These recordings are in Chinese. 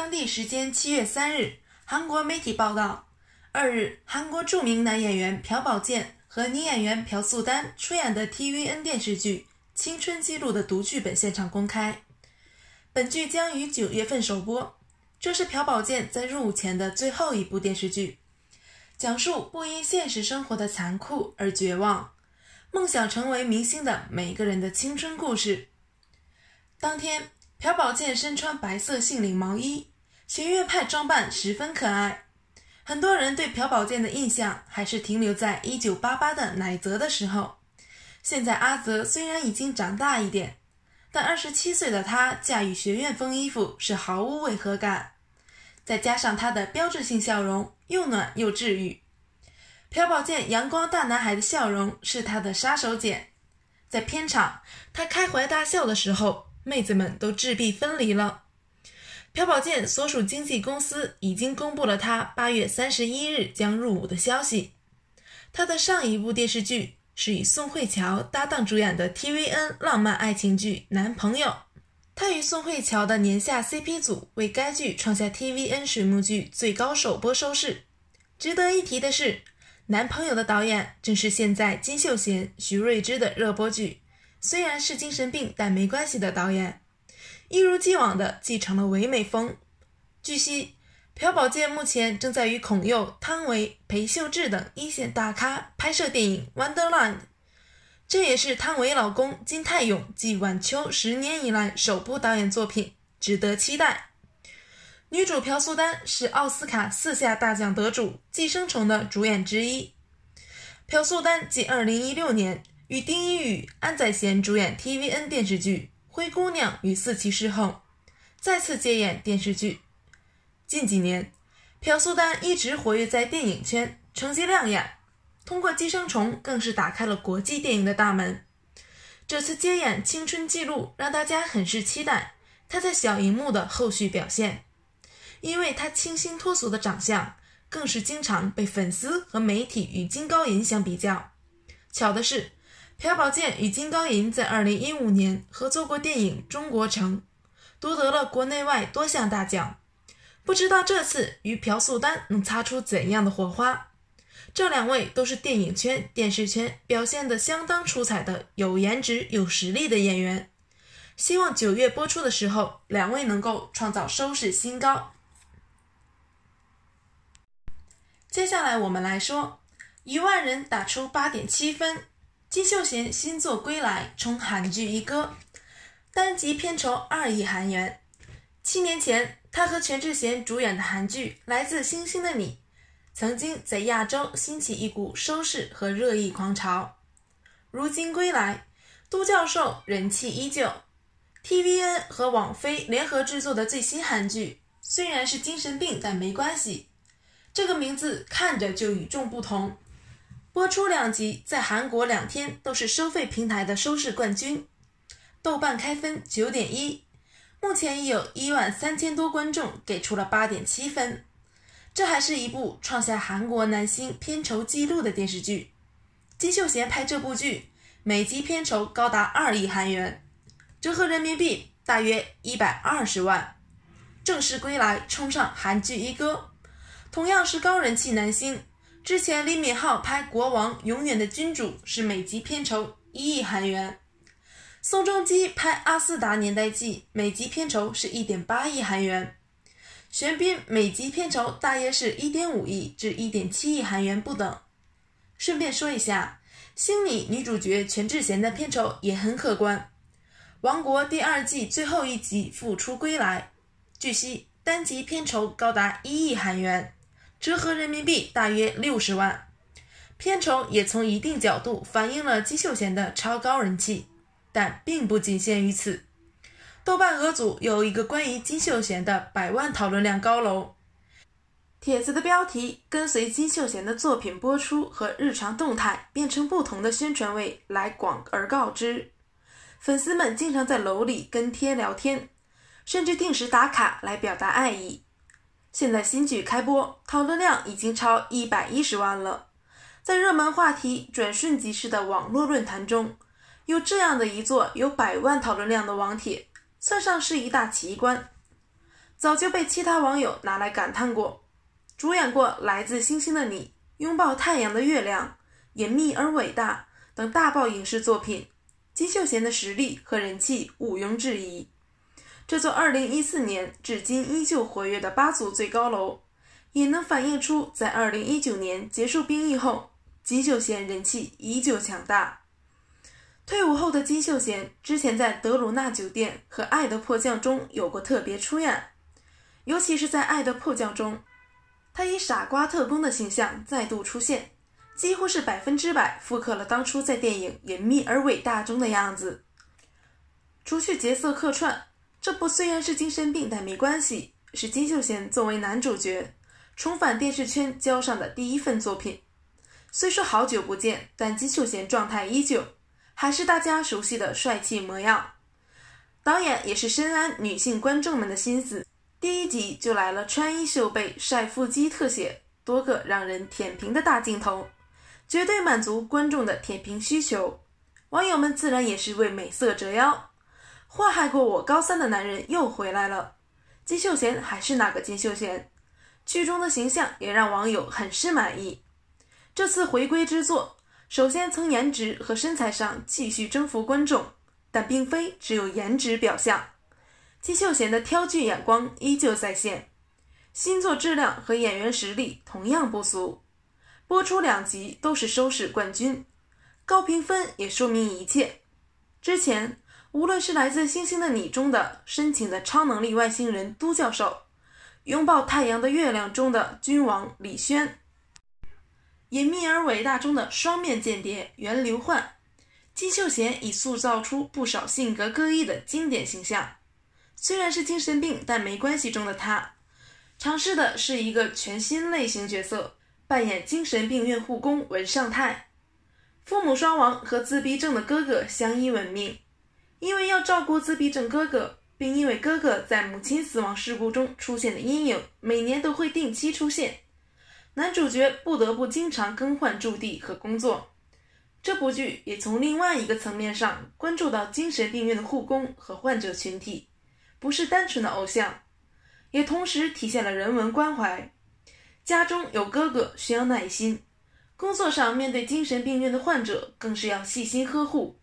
当地时间七月三日，韩国媒体报道，二日韩国著名男演员朴宝剑和女演员朴素丹出演的 TVN 电视剧《青春记录》的读剧本现场公开。本剧将于九月份首播，这是朴宝剑在入伍前的最后一部电视剧，讲述不因现实生活的残酷而绝望，梦想成为明星的每个人的青春故事。当天，朴宝剑身穿白色杏领毛衣。学院派装扮十分可爱，很多人对朴宝剑的印象还是停留在一九八八的乃泽的时候。现在阿泽虽然已经长大一点，但二十七岁的他驾驭学院风衣服是毫无违和感。再加上他的标志性笑容，又暖又治愈。朴宝剑阳光大男孩的笑容是他的杀手锏，在片场他开怀大笑的时候，妹子们都智壁分离了。朴宝剑所属经纪公司已经公布了他八月三十一日将入伍的消息。他的上一部电视剧是与宋慧乔搭档主演的 tvN 浪漫爱情剧《男朋友》，他与宋慧乔的年下 CP 组为该剧创下 tvN 水幕剧最高首播收视。值得一提的是，《男朋友》的导演正是现在金秀贤、徐瑞芝的热播剧《虽然是精神病但没关系》的导演。一如既往地继承了唯美风。据悉，朴宝剑目前正在与孔侑、汤唯、裴秀智等一线大咖拍摄电影《Wonderland》，这也是汤唯老公金泰勇继《晚秋》十年以来首部导演作品，值得期待。女主朴素丹是奥斯卡四下大奖得主《寄生虫》的主演之一。朴素丹继2016年与丁一宇、安宰贤主演 TVN 电视剧。《灰姑娘》与四骑士后，再次接演电视剧。近几年，朴素丹一直活跃在电影圈，成绩亮眼。通过《寄生虫》更是打开了国际电影的大门。这次接演《青春记录》，让大家很是期待他在小荧幕的后续表现。因为他清新脱俗的长相，更是经常被粉丝和媒体与金高银相比较。巧的是，朴宝剑与金刚银在二零一五年合作过电影《中国城》，夺得了国内外多项大奖。不知道这次与朴素丹能擦出怎样的火花？这两位都是电影圈、电视圈表现的相当出彩的有颜值、有实力的演员。希望九月播出的时候，两位能够创造收视新高。接下来我们来说，一万人打出八点七分。金秀贤新作归来冲韩剧一哥，单集片酬二亿韩元。七年前，他和全智贤主演的韩剧《来自星星的你》，曾经在亚洲掀起一股收视和热议狂潮。如今归来，《都教授》人气依旧。tvn 和网飞联合制作的最新韩剧，虽然是精神病，但没关系。这个名字看着就与众不同。播出两集，在韩国两天都是收费平台的收视冠军，豆瓣开分九点一，目前已有一万三千多观众给出了八点七分，这还是一部创下韩国男星片酬纪录的电视剧。金秀贤拍这部剧，每集片酬高达二亿韩元，折合人民币大约一百二十万。正式归来，冲上韩剧一哥，同样是高人气男星。之前李敏镐拍《国王永远的君主》是每集片酬一亿韩元，宋仲基拍《阿斯达年代记》每集片酬是一点八亿韩元，玄彬每集片酬大约是一点五亿至一点七亿韩元不等。顺便说一下，星女女主角全智贤的片酬也很可观，《王国》第二季最后一集复出归来，据悉单集片酬高达一亿韩元。折合人民币大约六十万，片酬也从一定角度反映了金秀贤的超高人气，但并不仅限于此。豆瓣鹅组有一个关于金秀贤的百万讨论量高楼，帖子的标题跟随金秀贤的作品播出和日常动态，变成不同的宣传位来广而告之。粉丝们经常在楼里跟贴聊天，甚至定时打卡来表达爱意。现在新剧开播，讨论量已经超一百一十万了。在热门话题转瞬即逝的网络论坛中，有这样的一座有百万讨论量的网帖，算上是一大奇观。早就被其他网友拿来感叹过。主演过《来自星星的你》《拥抱太阳的月亮》《隐秘而伟大》等大爆影视作品，金秀贤的实力和人气毋庸置疑。这座二零一四年至今依旧活跃的八组最高楼，也能反映出在二零一九年结束兵役后，金秀贤人气依旧强大。退伍后的金秀贤之前在《德鲁纳酒店》和《爱的迫降》中有过特别出演，尤其是在《爱的迫降》中，他以傻瓜特工的形象再度出现，几乎是百分之百复刻了当初在电影《隐秘而伟大》中的样子。除去角色客串。这部虽然是精神病，但没关系，是金秀贤作为男主角重返电视圈交上的第一份作品。虽说好久不见，但金秀贤状态依旧，还是大家熟悉的帅气模样。导演也是深谙女性观众们的心思，第一集就来了穿衣秀、背晒腹肌特写，多个让人舔屏的大镜头，绝对满足观众的舔屏需求。网友们自然也是为美色折腰。祸害过我高三的男人又回来了，金秀贤还是那个金秀贤，剧中的形象也让网友很是满意。这次回归之作，首先从颜值和身材上继续征服观众，但并非只有颜值表象。金秀贤的挑剧眼光依旧在线，新作质量和演员实力同样不俗，播出两集都是收视冠军，高评分也说明一切。之前。无论是来自《星星的你》中的深情的超能力外星人都教授，《拥抱太阳的月亮》中的君王李轩，《隐秘而伟大》中的双面间谍袁刘焕，金秀贤已塑造出不少性格各异的经典形象。虽然是精神病，但没关系。中的他尝试的是一个全新类型角色，扮演精神病院护工文尚泰，父母双亡和自闭症的哥哥相依为命。因为要照顾自闭症哥哥，并因为哥哥在母亲死亡事故中出现的阴影，每年都会定期出现。男主角不得不经常更换住地和工作。这部剧也从另外一个层面上关注到精神病院的护工和患者群体，不是单纯的偶像，也同时体现了人文关怀。家中有哥哥，需要耐心；工作上面对精神病院的患者，更是要细心呵护。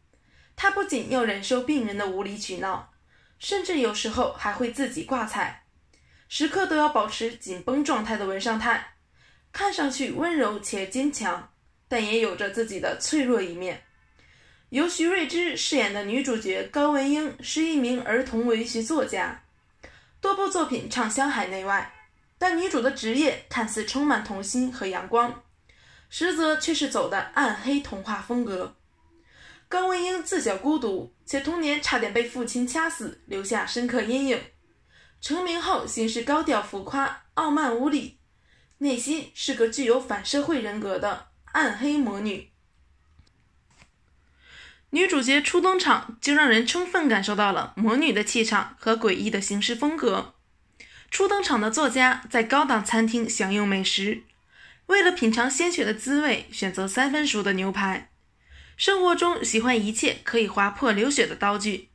他不仅要忍受病人的无理取闹，甚至有时候还会自己挂彩，时刻都要保持紧绷状态的文尚泰，看上去温柔且坚强，但也有着自己的脆弱一面。由徐瑞之饰演的女主角高文英是一名儿童文学作家，多部作品畅销海内外，但女主的职业看似充满童心和阳光，实则却是走的暗黑童话风格。高文英自小孤独，且童年差点被父亲掐死，留下深刻阴影。成名后行事高调浮夸、傲慢无礼，内心是个具有反社会人格的暗黑魔女。女主角初登场就让人充分感受到了魔女的气场和诡异的行事风格。初登场的作家在高档餐厅享用美食，为了品尝鲜血的滋味，选择三分熟的牛排。生活中喜欢一切可以划破流血的刀具，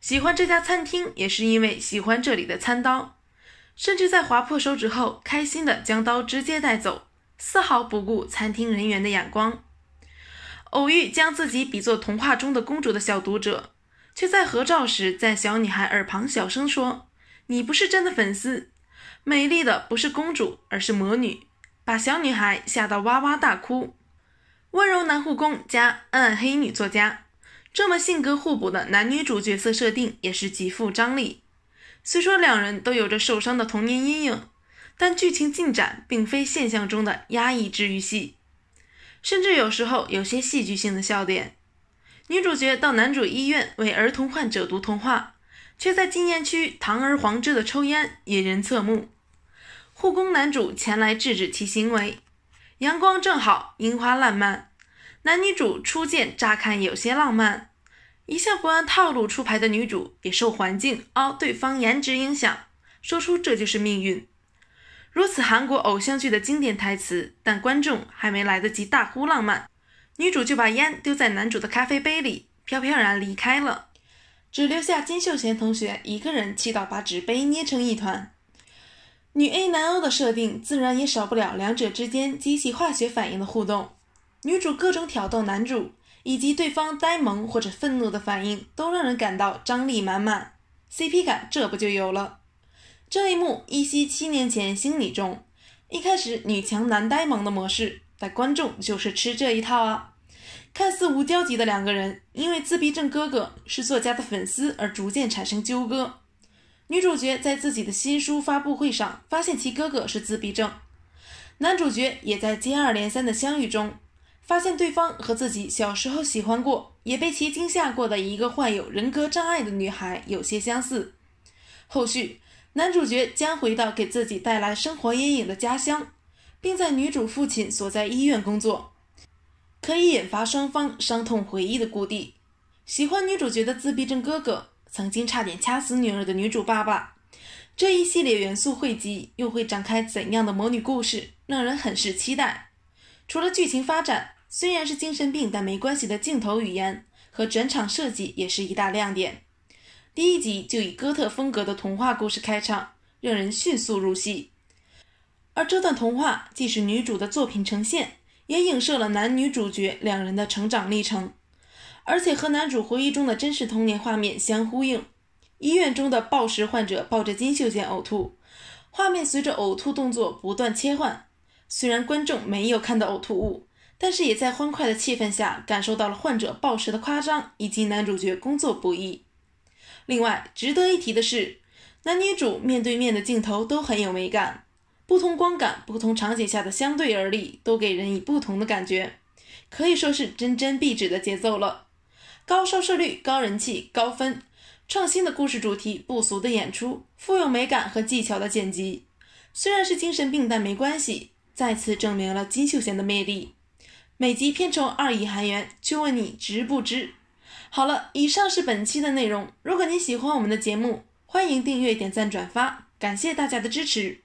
喜欢这家餐厅也是因为喜欢这里的餐刀，甚至在划破手指后开心的将刀直接带走，丝毫不顾餐厅人员的眼光。偶遇将自己比作童话中的公主的小读者，却在合照时在小女孩耳旁小声说：“你不是真的粉丝，美丽的不是公主而是魔女”，把小女孩吓到哇哇大哭。温柔男护工加暗黑女作家，这么性格互补的男女主角色设定也是极富张力。虽说两人都有着受伤的童年阴影，但剧情进展并非现象中的压抑治愈系，甚至有时候有些戏剧性的笑点。女主角到男主医院为儿童患者读童话，却在禁烟区堂而皇之的抽烟，引人侧目。护工男主前来制止其行为。阳光正好，樱花烂漫，男女主初见，乍看有些浪漫。一向不按套路出牌的女主，也受环境凹对方颜值影响，说出这就是命运。如此韩国偶像剧的经典台词，但观众还没来得及大呼浪漫，女主就把烟丢在男主的咖啡杯里，飘飘然离开了，只留下金秀贤同学一个人气到把纸杯捏成一团。女 A 男 O 的设定，自然也少不了两者之间激起化学反应的互动。女主各种挑逗男主，以及对方呆萌或者愤怒的反应，都让人感到张力满满，CP 感这不就有了。这一幕依稀七年前心理中，一开始女强男呆萌的模式，但观众就是吃这一套啊。看似无交集的两个人，因为自闭症哥哥是作家的粉丝而逐渐产生纠葛。女主角在自己的新书发布会上发现其哥哥是自闭症，男主角也在接二连三的相遇中发现对方和自己小时候喜欢过、也被其惊吓过的一个患有人格障碍的女孩有些相似。后续男主角将回到给自己带来生活阴影的家乡，并在女主父亲所在医院工作，可以引发双方伤痛回忆的故地。喜欢女主角的自闭症哥哥。曾经差点掐死女儿的女主爸爸，这一系列元素汇集又会展开怎样的魔女故事，让人很是期待。除了剧情发展，虽然是精神病但没关系的镜头语言和转场设计也是一大亮点。第一集就以哥特风格的童话故事开场，让人迅速入戏。而这段童话既是女主的作品呈现，也影射了男女主角两人的成长历程。而且和男主回忆中的真实童年画面相呼应，医院中的暴食患者抱着金秀贤呕吐，画面随着呕吐动作不断切换。虽然观众没有看到呕吐物，但是也在欢快的气氛下感受到了患者暴食的夸张以及男主角工作不易。另外值得一提的是，男女主面对面的镜头都很有美感，不同光感、不同场景下的相对而立都给人以不同的感觉，可以说是针针必指的节奏了。高收视率、高人气、高分，创新的故事主题，不俗的演出，富有美感和技巧的剪辑。虽然是精神病，但没关系，再次证明了金秀贤的魅力。每集片酬二亿韩元，就问你值不值？好了，以上是本期的内容。如果你喜欢我们的节目，欢迎订阅、点赞、转发，感谢大家的支持。